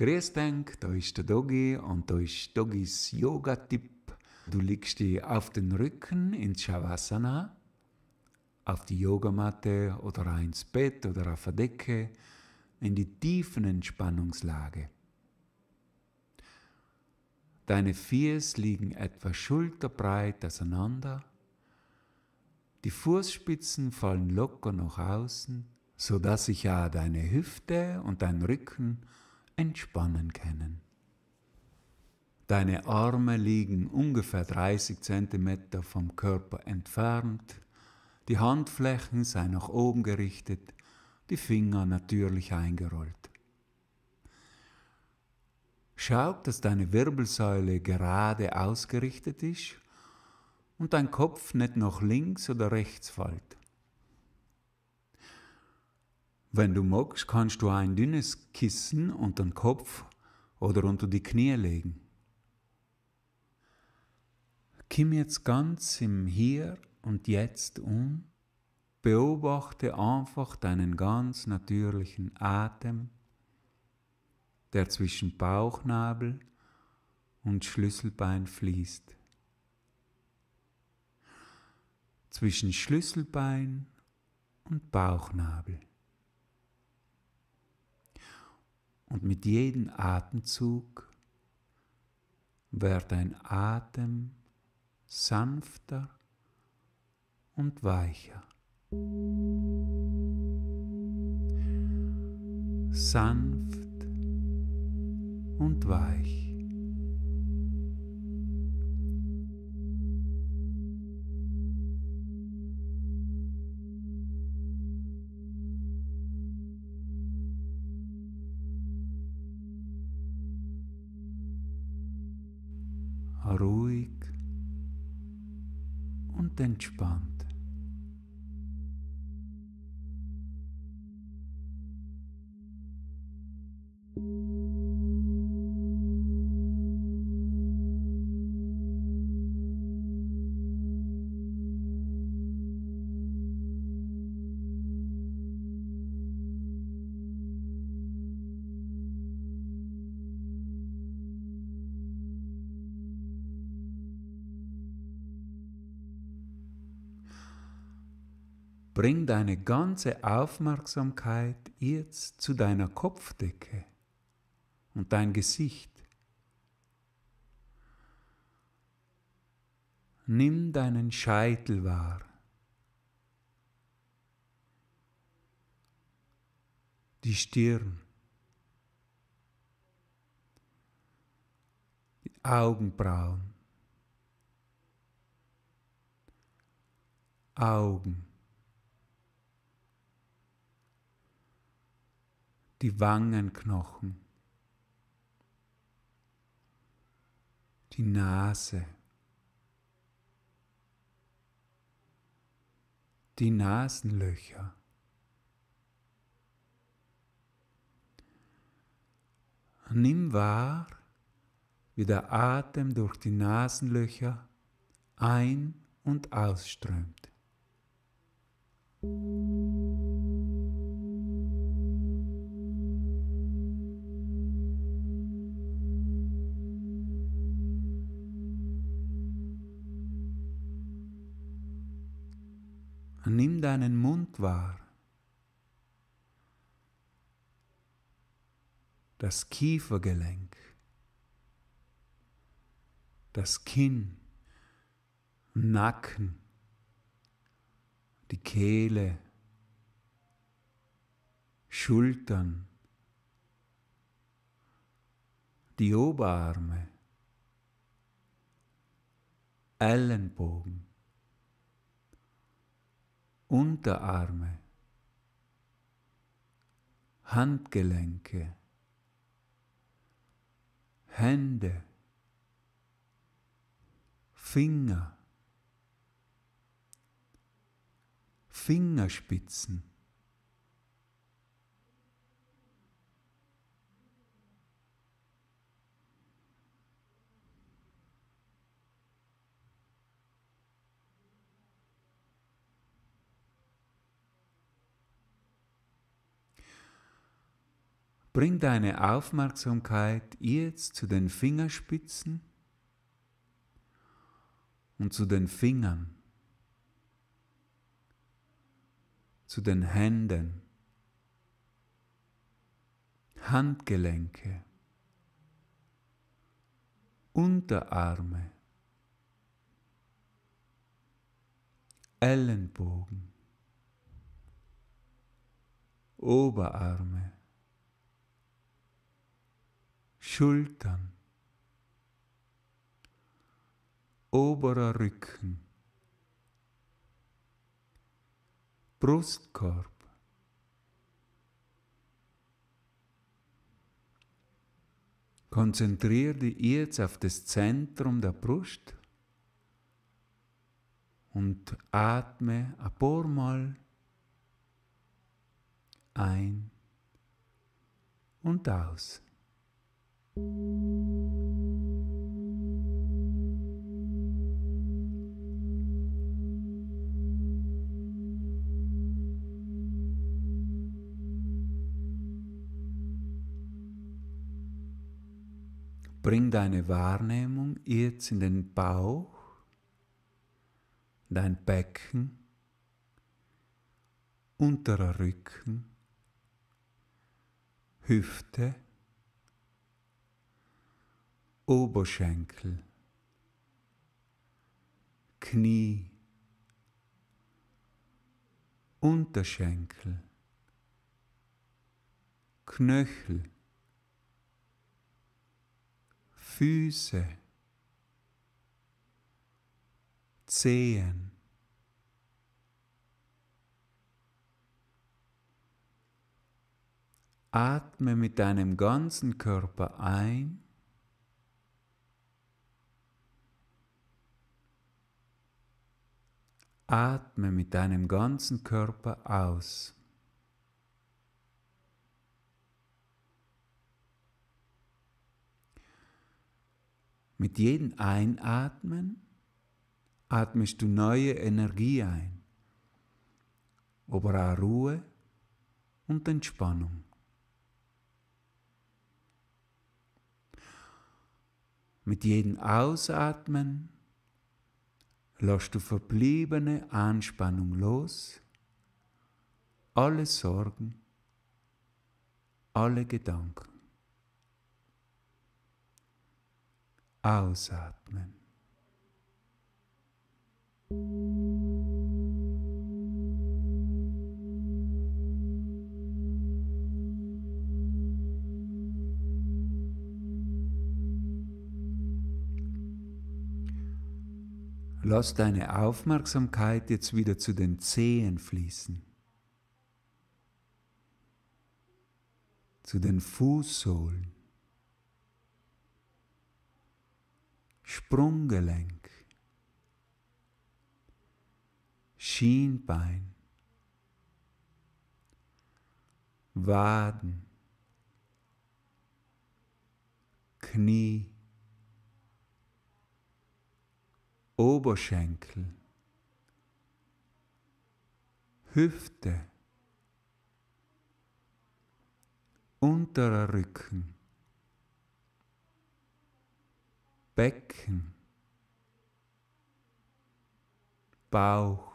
Grüß denk, da ist der Doggy und da ist Doggys Yoga-Tipp. Du legst dich auf den Rücken in Shavasana, auf die Yogamatte oder ins Bett oder auf der Decke, in die tiefen Entspannungslage. Deine Fies liegen etwa schulterbreit auseinander. Die Fußspitzen fallen locker nach außen, sodass sich ja deine Hüfte und dein Rücken entspannen können. Deine Arme liegen ungefähr 30 cm vom Körper entfernt, die Handflächen seien nach oben gerichtet, die Finger natürlich eingerollt. Schau, dass deine Wirbelsäule gerade ausgerichtet ist und dein Kopf nicht nach links oder rechts fällt. Wenn du magst, kannst du ein dünnes Kissen unter den Kopf oder unter die Knie legen. Komm jetzt ganz im Hier und Jetzt um, beobachte einfach deinen ganz natürlichen Atem, der zwischen Bauchnabel und Schlüsselbein fließt. Zwischen Schlüsselbein und Bauchnabel. Und mit jedem Atemzug wird dein Atem sanfter und weicher. Sanft und weich. Bring deine ganze Aufmerksamkeit jetzt zu deiner Kopfdecke und dein Gesicht. Nimm deinen Scheitel wahr. Die Stirn. Die Augenbrauen. Augen. die Wangenknochen, die Nase, die Nasenlöcher. Nimm wahr, wie der Atem durch die Nasenlöcher ein- und ausströmt. Nimm deinen Mund wahr. Das Kiefergelenk, das Kinn, Nacken, die Kehle, Schultern, die Oberarme, Ellenbogen. Unterarme, Handgelenke, Hände, Finger, Fingerspitzen, Bring deine Aufmerksamkeit jetzt zu den Fingerspitzen und zu den Fingern, zu den Händen, Handgelenke, Unterarme, Ellenbogen, Oberarme, Schultern, oberer Rücken, Brustkorb, Konzentriere dich jetzt auf das Zentrum der Brust und atme ein paar Mal ein und aus. Bring deine Wahrnehmung jetzt in den Bauch, dein Becken, unterer Rücken, Hüfte, Oberschenkel, Knie, Unterschenkel, Knöchel, Füße, Zehen. Atme mit deinem ganzen Körper ein Atme mit deinem ganzen Körper aus. Mit jedem Einatmen atmest du neue Energie ein, aber auch Ruhe und Entspannung. Mit jedem Ausatmen lass du verbliebene Anspannung los, alle Sorgen, alle Gedanken. Ausatmen. Lass deine Aufmerksamkeit jetzt wieder zu den Zehen fließen, zu den Fußsohlen, Sprunggelenk, Schienbein, Waden, Knie, Oberschenkel, Hüfte, unterer Rücken, Becken, Bauch,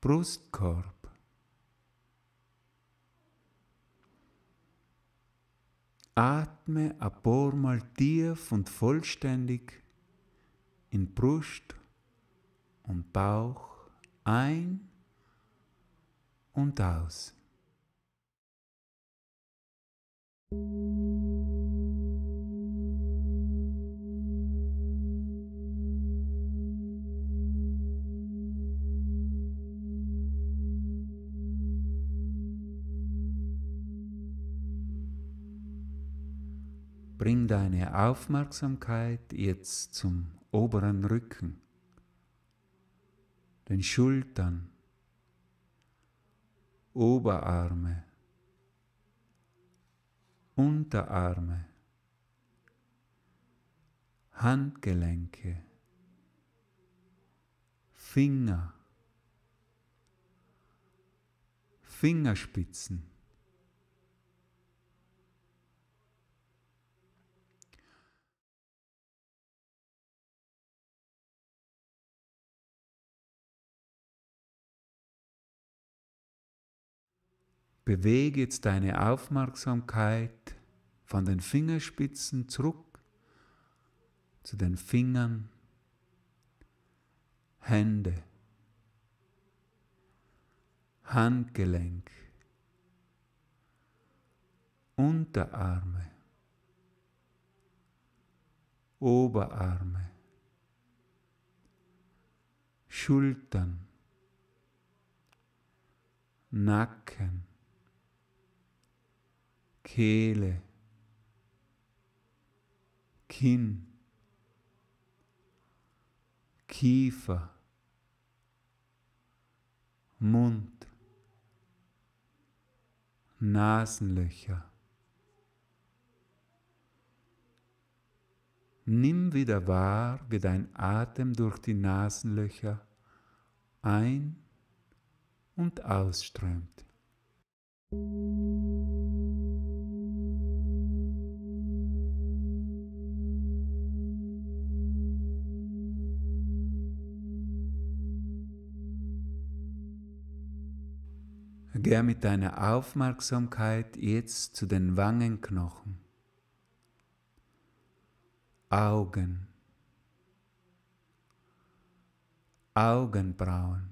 Brustkorb, Atme ein paar Mal tief und vollständig in Brust und Bauch ein und aus. Bring deine Aufmerksamkeit jetzt zum oberen Rücken, den Schultern, Oberarme, Unterarme, Handgelenke, Finger, Fingerspitzen. Bewege jetzt deine Aufmerksamkeit von den Fingerspitzen zurück zu den Fingern, Hände, Handgelenk, Unterarme, Oberarme, Schultern, Nacken, Kehle, Kinn, Kiefer, Mund, Nasenlöcher. Nimm wieder wahr, wie dein Atem durch die Nasenlöcher ein und ausströmt. Kehr mit deiner Aufmerksamkeit jetzt zu den Wangenknochen, Augen, Augenbrauen,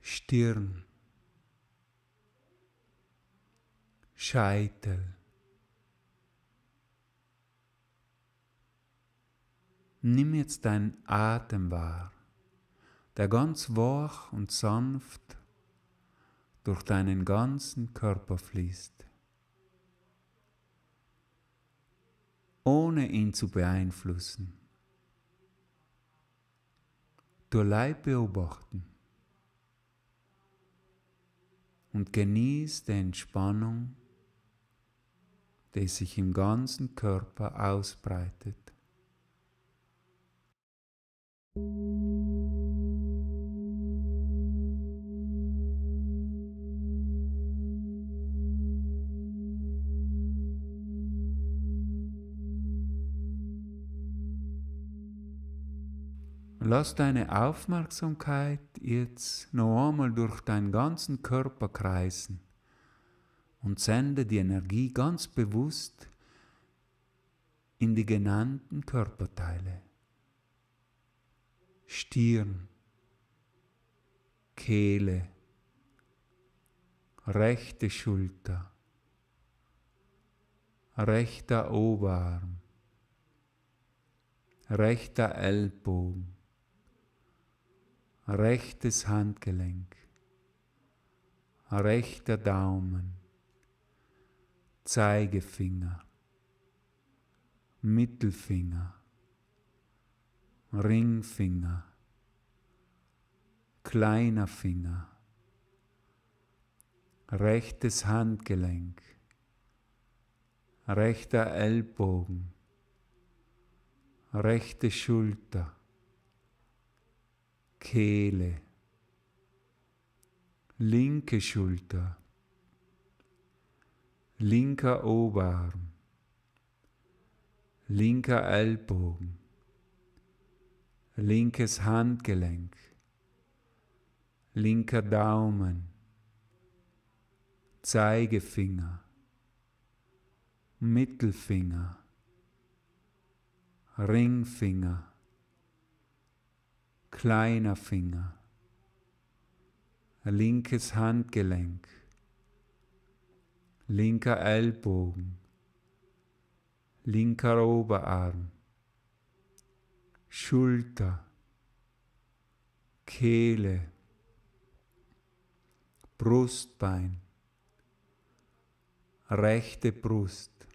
Stirn, Scheitel. Nimm jetzt deinen Atem wahr der ganz wach und sanft durch deinen ganzen Körper fließt, ohne ihn zu beeinflussen, durch Leib beobachten und genieß die Entspannung, die sich im ganzen Körper ausbreitet. Lass deine Aufmerksamkeit jetzt noch einmal durch deinen ganzen Körper kreisen und sende die Energie ganz bewusst in die genannten Körperteile. Stirn, Kehle, rechte Schulter, rechter Oberarm, rechter Ellbogen, rechtes Handgelenk, rechter Daumen, Zeigefinger, Mittelfinger, Ringfinger, kleiner Finger, rechtes Handgelenk, rechter Ellbogen, rechte Schulter, Kehle, linke Schulter, linker Oberarm, linker Ellbogen, linkes Handgelenk, linker Daumen, Zeigefinger, Mittelfinger, Ringfinger, kleiner Finger, linkes Handgelenk, linker Ellbogen, linker Oberarm, Schulter, Kehle, Brustbein, rechte Brust,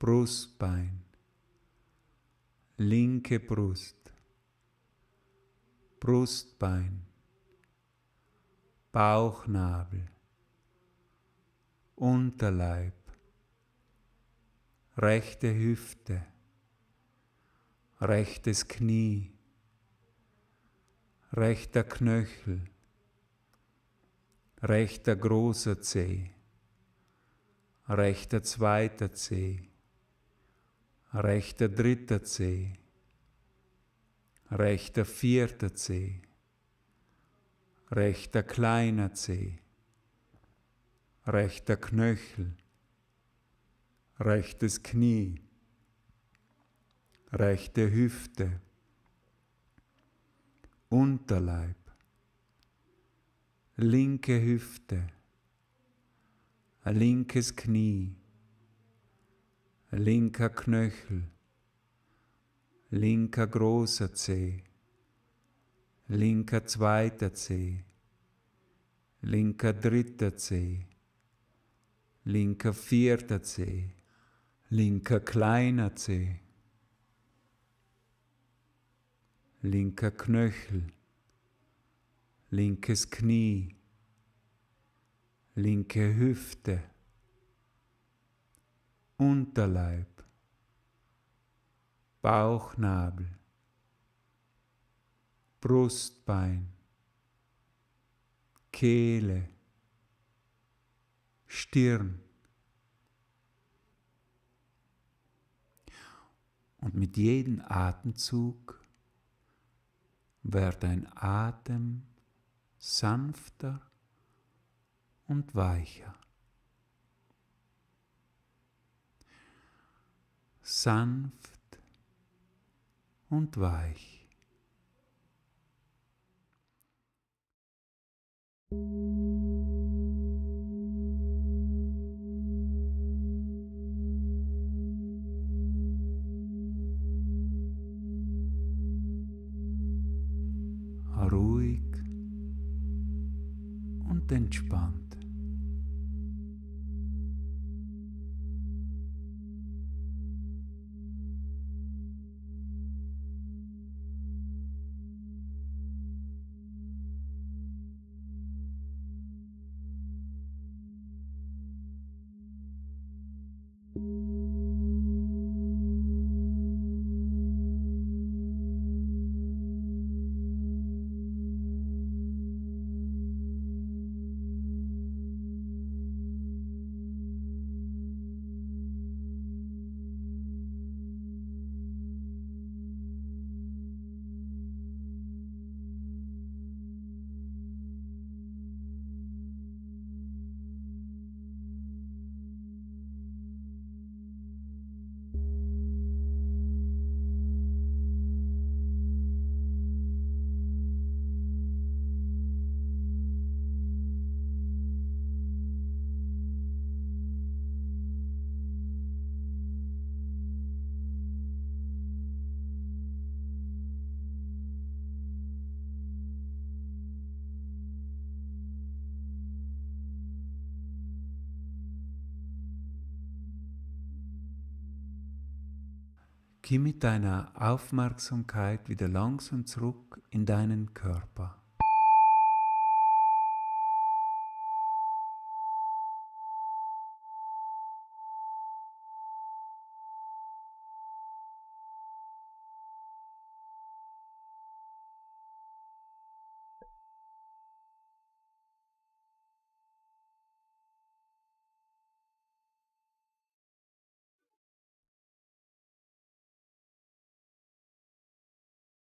Brustbein, linke Brust, Brustbein, Bauchnabel, Unterleib, rechte Hüfte, rechtes Knie, rechter Knöchel, rechter großer Zeh, rechter zweiter Zeh, rechter dritter Zeh, rechter vierter Zeh, rechter kleiner Zeh, rechter Knöchel, rechtes Knie, rechte Hüfte, Unterleib, linke Hüfte, linkes Knie, linker Knöchel, linker großer Zeh, linker zweiter Zeh, linker dritter Zeh, linker vierter Zeh, linker kleiner Zeh, linker Knöchel, linkes Knie, linke Hüfte, Unterleib, Bauchnabel, Brustbein, Kehle, Stirn. Und mit jedem Atemzug wird dein Atem sanfter und weicher. Sanft und weich. ruhig und entspannt. thank you Geh mit deiner Aufmerksamkeit wieder langsam zurück in deinen Körper.